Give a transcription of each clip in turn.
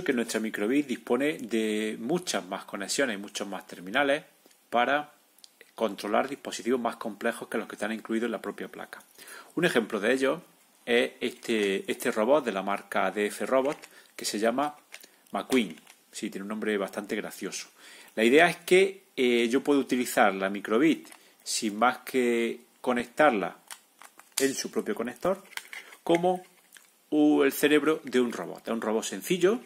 que nuestra microbit dispone de muchas más conexiones y muchos más terminales para controlar dispositivos más complejos que los que están incluidos en la propia placa. Un ejemplo de ello es este, este robot de la marca DF Robot que se llama McQueen. Sí, tiene un nombre bastante gracioso. La idea es que eh, yo puedo utilizar la microbit sin más que conectarla en su propio conector como el cerebro de un robot. Es un robot sencillo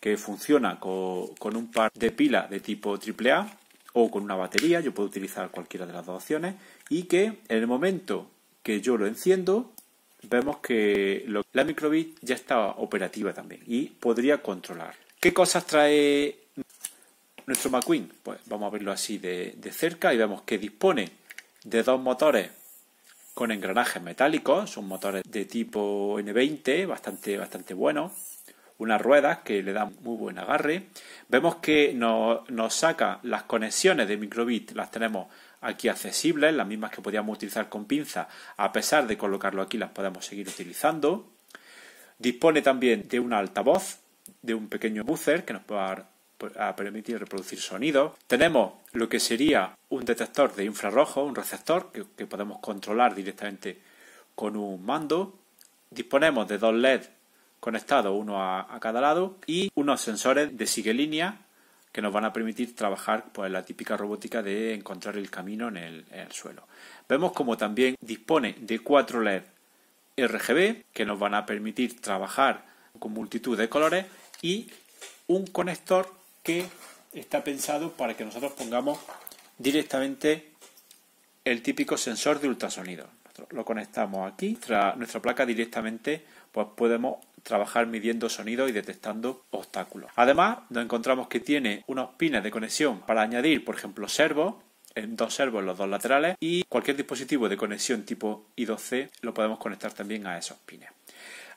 que funciona con, un par de pilas de tipo AAA o con una batería, yo puedo utilizar cualquiera de las dos opciones, y que en el momento que yo lo enciendo, vemos que la microbit ya está operativa también y podría controlar. ¿Qué cosas trae nuestro McQueen? Pues vamos a verlo así de, de cerca y vemos que dispone de dos motores con engranajes metálicos, son motores de tipo N20, bastante, bastante buenos, unas ruedas que le dan muy buen agarre. Vemos que nos, saca las conexiones de microbit, las tenemos aquí accesibles, las mismas que podíamos utilizar con pinza, a pesar de colocarlo aquí las podemos seguir utilizando. Dispone también de un altavoz, de un pequeño buzzer que nos va pues, a permitir reproducir sonido. Tenemos lo que sería un detector de infrarrojo, un receptor que, que podemos controlar directamente con un mando. Disponemos de dos LEDs conectado uno a, cada lado y unos sensores de sigue línea que nos van a permitir trabajar pues, la típica robótica de encontrar el camino en el, suelo. Vemos como también dispone de cuatro LED RGB que nos van a permitir trabajar con multitud de colores y un conector que está pensado para que nosotros pongamos directamente el típico sensor de ultrasonido. lo conectamos aquí, nuestra, nuestra placa directamente, pues podemos trabajar midiendo sonido y detectando obstáculos. Además, nos encontramos que tiene unos pines de conexión para añadir, por ejemplo, servos en dos servos en los dos laterales y cualquier dispositivo de conexión tipo I2C lo podemos conectar también a esos pines.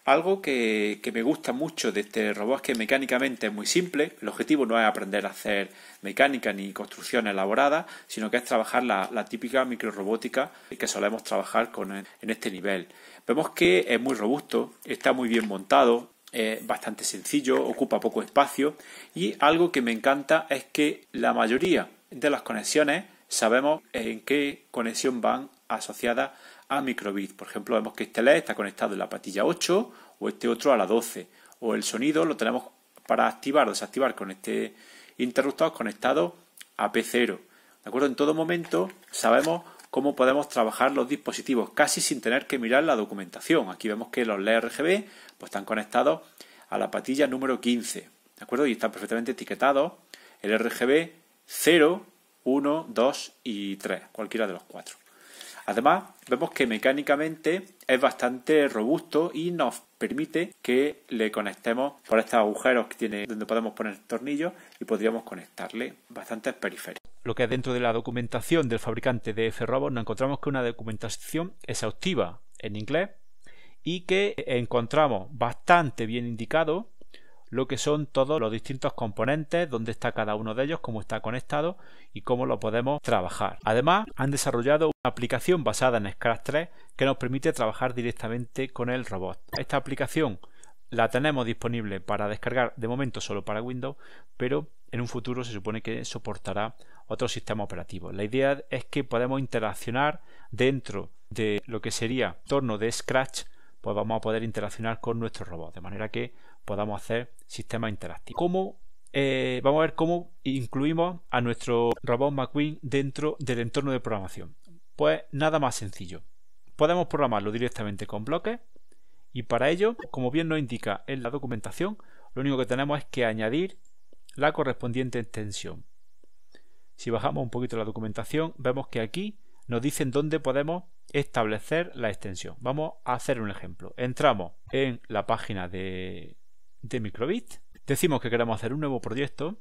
Algo que, me gusta mucho de este robot es que mecánicamente es muy simple. El objetivo no es aprender a hacer mecánica ni construcción elaborada, sino que es trabajar la, típica microrobótica que solemos trabajar con en este nivel. Vemos que es muy robusto, está muy bien montado, es bastante sencillo, ocupa poco espacio y algo que me encanta es que la mayoría de las conexiones sabemos en qué conexión van asociada a microbit, Por ejemplo, vemos que este LED está conectado en la patilla 8 o este otro a la 12. O el sonido lo tenemos para activar o desactivar con este interruptor conectado a P0. ¿De acuerdo? En todo momento sabemos cómo podemos trabajar los dispositivos casi sin tener que mirar la documentación. Aquí vemos que los LED RGB pues, están conectados a la patilla número 15. ¿De acuerdo? Y está perfectamente etiquetado el RGB 0, 1, 2 y 3, cualquiera de los cuatro. Además, vemos que mecánicamente es bastante robusto y nos permite que le conectemos por estos agujeros que tiene donde podemos poner el tornillo y podríamos conectarle bastantes periféricos. Lo que es dentro de la documentación del fabricante de ferrobo nos encontramos que una documentación exhaustiva en inglés y que encontramos bastante bien indicado lo que son todos los distintos componentes, dónde está cada uno de ellos, cómo está conectado y cómo lo podemos trabajar. Además, han desarrollado una aplicación basada en Scratch 3 que nos permite trabajar directamente con el robot. Esta aplicación la tenemos disponible para descargar de momento solo para Windows, pero en un futuro se supone que soportará otro sistema operativo. La idea es que podemos interaccionar dentro de lo que sería torno de Scratch, pues vamos a poder interaccionar con nuestro robot, de manera que podamos hacer sistema interactivo. Eh, vamos a ver cómo incluimos a nuestro robot McQueen dentro del entorno de programación. Pues nada más sencillo. Podemos programarlo directamente con bloques y para ello, como bien nos indica en la documentación, lo único que tenemos es que añadir la correspondiente extensión. Si bajamos un poquito la documentación, vemos que aquí nos dicen dónde podemos establecer la extensión. Vamos a hacer un ejemplo. Entramos en la página de de Microbit. Decimos que queremos hacer un nuevo proyecto.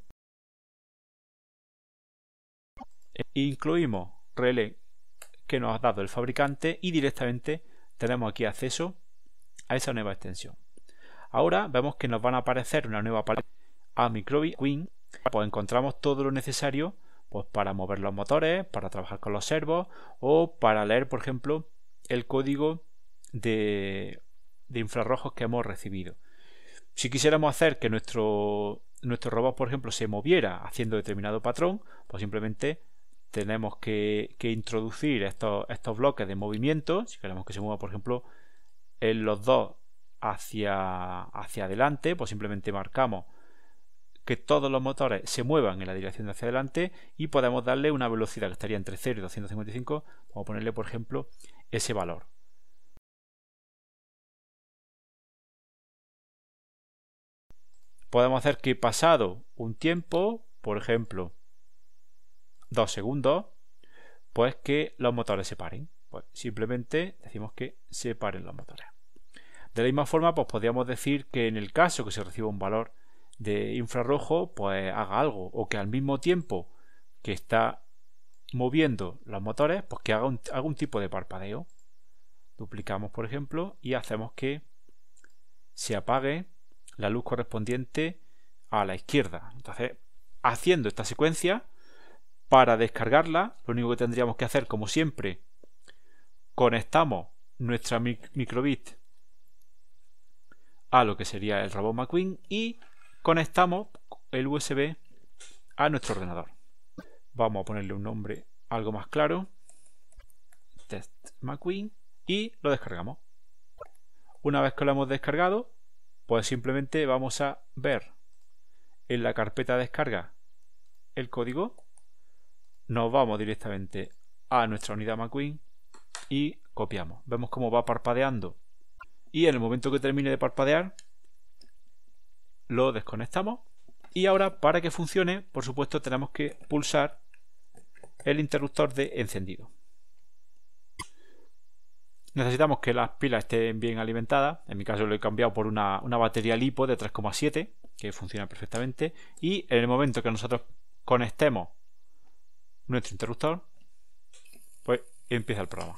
Incluimos relé que nos ha dado el fabricante y directamente tenemos aquí acceso a esa nueva extensión. Ahora vemos que nos van a aparecer una nueva paleta a Microbit Queen Pues encontramos todo lo necesario pues, para mover los motores, para trabajar con los servos o para leer, por ejemplo, el código de infrarrojos que hemos recibido. Si quisiéramos hacer que nuestro, nuestro robot, por ejemplo, se moviera haciendo determinado patrón, pues simplemente tenemos que, introducir estos, estos, bloques de movimiento. Si queremos que se mueva, por ejemplo, en los dos hacia, hacia adelante, pues simplemente marcamos que todos los motores se muevan en la dirección de hacia adelante y podemos darle una velocidad que estaría entre 0 y 255. Vamos a ponerle, por ejemplo, ese valor. podemos hacer que pasado un tiempo, por ejemplo, dos segundos, pues que los motores se paren. Pues simplemente decimos que se paren los motores. De la misma forma, pues podríamos decir que en el caso que se reciba un valor de infrarrojo, pues haga algo, o que al mismo tiempo que está moviendo los motores, pues que haga algún tipo de parpadeo. Duplicamos, por ejemplo, y hacemos que se apague la luz correspondiente a la izquierda. Entonces, haciendo esta secuencia, para descargarla, lo único que tendríamos que hacer, como siempre, conectamos nuestra microbit a lo que sería el robot McQueen y conectamos el USB a nuestro ordenador. Vamos a ponerle un nombre algo más claro. Test McQueen y lo descargamos. Una vez que lo hemos descargado, pues simplemente vamos a ver en la carpeta de descarga el código, nos vamos directamente a nuestra unidad McQueen y copiamos. Vemos cómo va parpadeando y en el momento que termine de parpadear lo desconectamos y ahora para que funcione por supuesto tenemos que pulsar el interruptor de encendido Necesitamos que las pilas estén bien alimentadas. En mi caso lo he cambiado por una, batería LiPo de 3,7 que funciona perfectamente. Y en el momento que nosotros conectemos nuestro interruptor, pues empieza el programa.